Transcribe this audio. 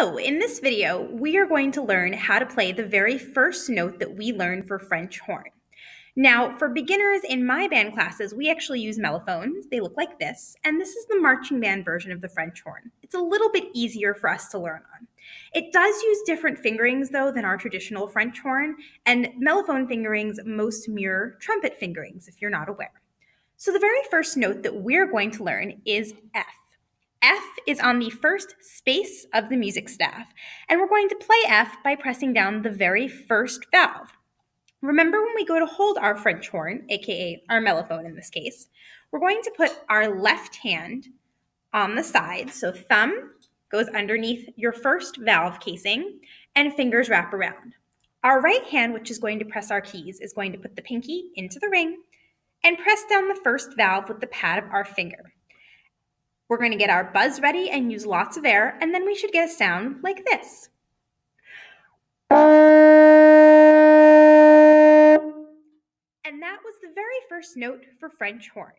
So In this video, we are going to learn how to play the very first note that we learn for French horn. Now, for beginners in my band classes, we actually use mellophones. They look like this, and this is the marching band version of the French horn. It's a little bit easier for us to learn on. It does use different fingerings, though, than our traditional French horn, and mellophone fingerings most mirror trumpet fingerings, if you're not aware. So the very first note that we're going to learn is F. F is on the first space of the music staff, and we're going to play F by pressing down the very first valve. Remember when we go to hold our French horn, aka our mellophone in this case, we're going to put our left hand on the side. So thumb goes underneath your first valve casing and fingers wrap around. Our right hand, which is going to press our keys, is going to put the pinky into the ring and press down the first valve with the pad of our finger. We're going to get our buzz ready and use lots of air, and then we should get a sound like this. And that was the very first note for French horn.